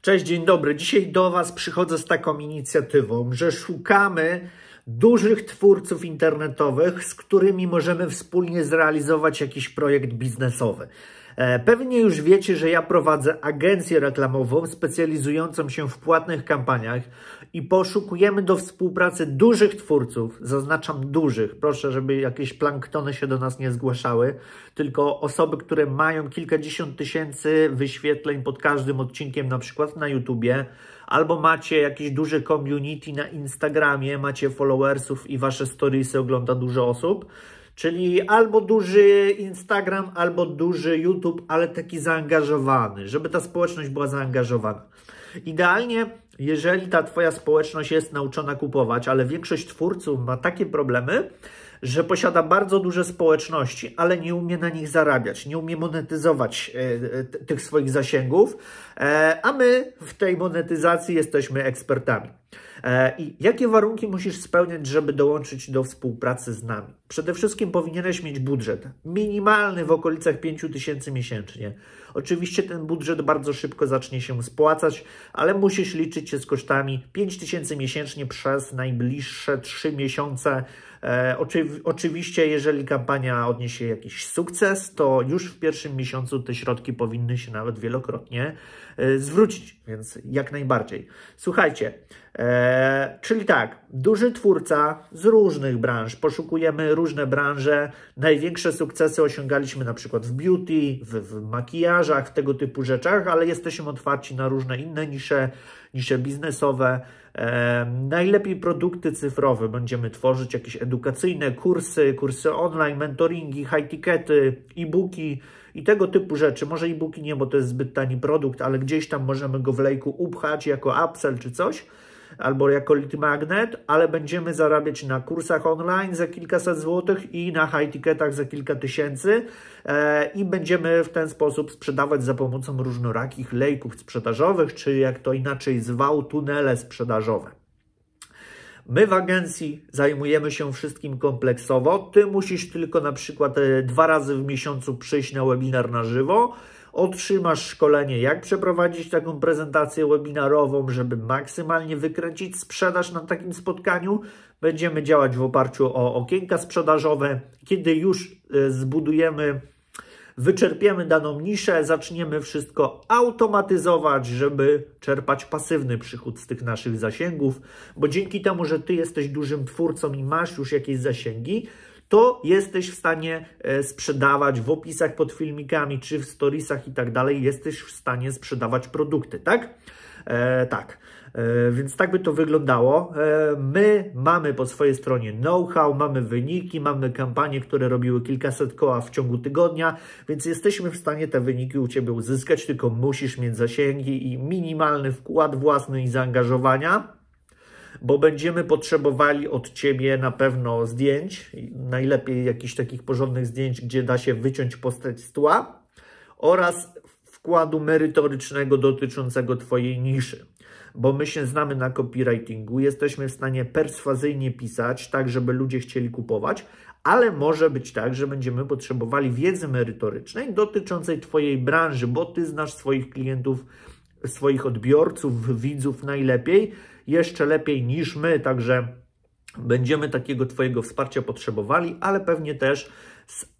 Cześć, dzień dobry. Dzisiaj do Was przychodzę z taką inicjatywą, że szukamy dużych twórców internetowych, z którymi możemy wspólnie zrealizować jakiś projekt biznesowy. E, pewnie już wiecie, że ja prowadzę agencję reklamową specjalizującą się w płatnych kampaniach i poszukujemy do współpracy dużych twórców, zaznaczam dużych, proszę, żeby jakieś planktony się do nas nie zgłaszały, tylko osoby, które mają kilkadziesiąt tysięcy wyświetleń pod każdym odcinkiem, na przykład na YouTubie, albo macie jakieś duże community na Instagramie, macie followersów i wasze stories ogląda dużo osób, Czyli albo duży Instagram, albo duży YouTube, ale taki zaangażowany, żeby ta społeczność była zaangażowana. Idealnie, jeżeli ta Twoja społeczność jest nauczona kupować, ale większość twórców ma takie problemy, że posiada bardzo duże społeczności, ale nie umie na nich zarabiać, nie umie monetyzować e, e, tych swoich zasięgów, e, a my w tej monetyzacji jesteśmy ekspertami. I jakie warunki musisz spełniać, żeby dołączyć do współpracy z nami? Przede wszystkim powinieneś mieć budżet minimalny w okolicach 5 tysięcy miesięcznie. Oczywiście ten budżet bardzo szybko zacznie się spłacać, ale musisz liczyć się z kosztami 5 tysięcy miesięcznie przez najbliższe 3 miesiące E, oczywiście, jeżeli kampania odniesie jakiś sukces, to już w pierwszym miesiącu te środki powinny się nawet wielokrotnie e, zwrócić, więc jak najbardziej. Słuchajcie, E, czyli tak, duży twórca z różnych branż, poszukujemy różne branże. Największe sukcesy osiągaliśmy na przykład w beauty, w, w makijażach, w tego typu rzeczach, ale jesteśmy otwarci na różne inne nisze, nisze biznesowe. E, najlepiej produkty cyfrowe będziemy tworzyć, jakieś edukacyjne kursy, kursy online, mentoringi, high tickety, e-booki i tego typu rzeczy. Może e-booki nie, bo to jest zbyt tani produkt, ale gdzieś tam możemy go w lejku upchać jako upsell czy coś albo jako lead magnet, ale będziemy zarabiać na kursach online za kilkaset złotych i na high ticketach za kilka tysięcy e, i będziemy w ten sposób sprzedawać za pomocą różnorakich lejków sprzedażowych, czy jak to inaczej zwał, tunele sprzedażowe. My w agencji zajmujemy się wszystkim kompleksowo. Ty musisz tylko na przykład e, dwa razy w miesiącu przyjść na webinar na żywo Otrzymasz szkolenie, jak przeprowadzić taką prezentację webinarową, żeby maksymalnie wykręcić sprzedaż na takim spotkaniu. Będziemy działać w oparciu o okienka sprzedażowe. Kiedy już e, zbudujemy wyczerpiemy daną niszę, zaczniemy wszystko automatyzować, żeby czerpać pasywny przychód z tych naszych zasięgów, bo dzięki temu, że Ty jesteś dużym twórcą i masz już jakieś zasięgi, to jesteś w stanie e, sprzedawać w opisach pod filmikami, czy w storiesach i tak dalej, jesteś w stanie sprzedawać produkty, tak? E, tak. E, więc tak by to wyglądało. E, my mamy po swojej stronie know-how, mamy wyniki, mamy kampanie, które robiły kilkaset koła w ciągu tygodnia, więc jesteśmy w stanie te wyniki u Ciebie uzyskać, tylko musisz mieć zasięgi i minimalny wkład własny i zaangażowania bo będziemy potrzebowali od Ciebie na pewno zdjęć, najlepiej jakichś takich porządnych zdjęć, gdzie da się wyciąć postać z tła oraz wkładu merytorycznego dotyczącego Twojej niszy. Bo my się znamy na copywritingu, jesteśmy w stanie perswazyjnie pisać, tak żeby ludzie chcieli kupować, ale może być tak, że będziemy potrzebowali wiedzy merytorycznej dotyczącej Twojej branży, bo Ty znasz swoich klientów, swoich odbiorców, widzów najlepiej jeszcze lepiej niż my, także będziemy takiego Twojego wsparcia potrzebowali, ale pewnie też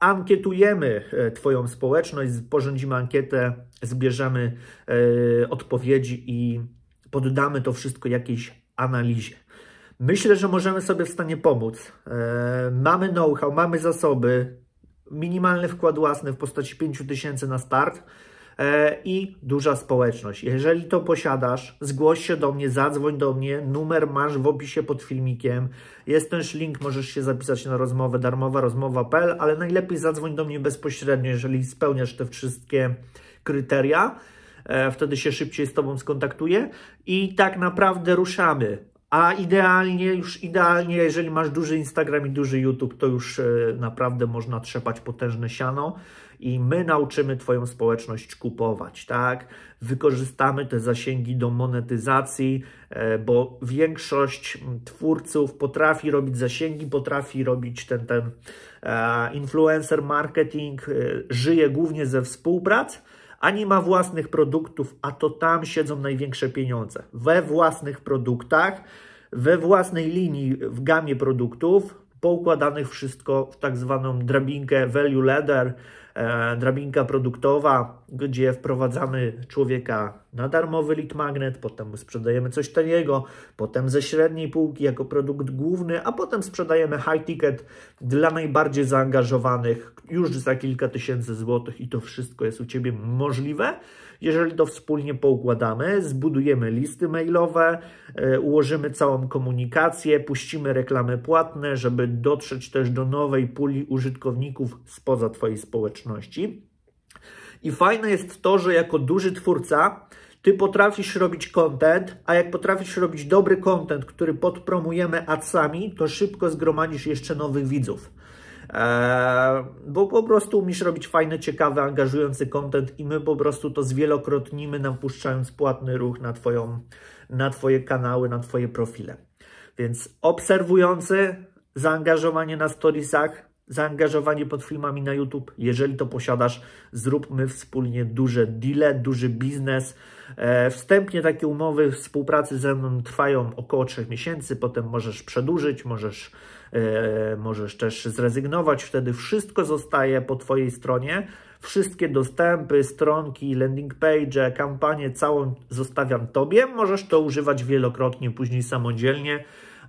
zankietujemy e, Twoją społeczność, porządzimy ankietę, zbierzemy e, odpowiedzi i poddamy to wszystko jakiejś analizie. Myślę, że możemy sobie w stanie pomóc. E, mamy know-how, mamy zasoby, minimalny wkład własny w postaci 5000 na start E, i duża społeczność. Jeżeli to posiadasz, zgłoś się do mnie, zadzwoń do mnie, numer masz w opisie pod filmikiem, jest też link, możesz się zapisać na rozmowę darmowa rozmowa.pl, ale najlepiej zadzwoń do mnie bezpośrednio, jeżeli spełniasz te wszystkie kryteria, e, wtedy się szybciej z Tobą skontaktuję i tak naprawdę ruszamy. A idealnie, już idealnie, jeżeli masz duży Instagram i duży YouTube, to już e, naprawdę można trzepać potężne siano i my nauczymy Twoją społeczność kupować, tak? Wykorzystamy te zasięgi do monetyzacji, e, bo większość twórców potrafi robić zasięgi, potrafi robić ten, ten e, influencer marketing, e, żyje głównie ze współprac a nie ma własnych produktów, a to tam siedzą największe pieniądze. We własnych produktach, we własnej linii w gamie produktów, poukładanych wszystko w tak zwaną drabinkę value ladder, E, drabinka produktowa, gdzie wprowadzamy człowieka na darmowy lead magnet, potem sprzedajemy coś taniego, potem ze średniej półki jako produkt główny, a potem sprzedajemy high ticket dla najbardziej zaangażowanych już za kilka tysięcy złotych i to wszystko jest u Ciebie możliwe. Jeżeli to wspólnie poukładamy, zbudujemy listy mailowe, e, ułożymy całą komunikację, puścimy reklamy płatne, żeby dotrzeć też do nowej puli użytkowników spoza Twojej społeczności. I fajne jest to, że jako duży twórca ty potrafisz robić content, a jak potrafisz robić dobry content, który podpromujemy adsami, to szybko zgromadzisz jeszcze nowych widzów. Eee, bo po prostu umiesz robić fajny, ciekawy, angażujący content i my po prostu to zwielokrotnimy, nam płatny ruch na, twoją, na Twoje kanały, na Twoje profile. Więc obserwujący, zaangażowanie na storiesach, zaangażowanie pod filmami na YouTube. Jeżeli to posiadasz, zróbmy wspólnie duże deale, duży biznes. E, wstępnie takie umowy współpracy ze mną trwają około 3 miesięcy, potem możesz przedłużyć, możesz, e, możesz też zrezygnować, wtedy wszystko zostaje po Twojej stronie. Wszystkie dostępy, stronki, landing page, kampanię całą zostawiam Tobie. Możesz to używać wielokrotnie, później samodzielnie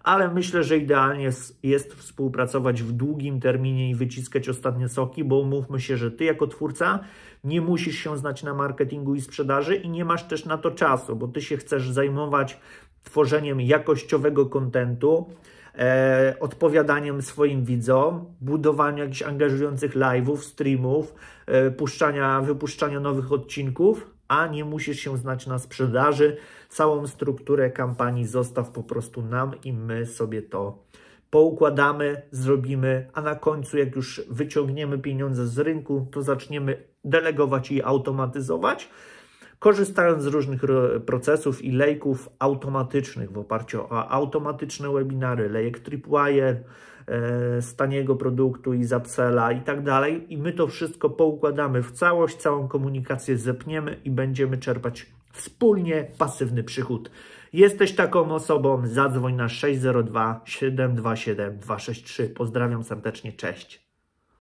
ale myślę, że idealnie jest współpracować w długim terminie i wyciskać ostatnie soki, bo umówmy się, że ty jako twórca nie musisz się znać na marketingu i sprzedaży i nie masz też na to czasu, bo ty się chcesz zajmować tworzeniem jakościowego kontentu, e, odpowiadaniem swoim widzom, budowaniem jakichś angażujących live'ów, streamów, e, puszczania, wypuszczania nowych odcinków a nie musisz się znać na sprzedaży. Całą strukturę kampanii zostaw po prostu nam i my sobie to poukładamy, zrobimy, a na końcu, jak już wyciągniemy pieniądze z rynku, to zaczniemy delegować i automatyzować, korzystając z różnych procesów i lejków automatycznych w oparciu o automatyczne webinary, lejek Tripwire, z e, taniego produktu i z upsella i tak dalej i my to wszystko poukładamy w całość, całą komunikację zepniemy i będziemy czerpać wspólnie pasywny przychód. Jesteś taką osobą, zadzwoń na 602 727 263. Pozdrawiam serdecznie, cześć.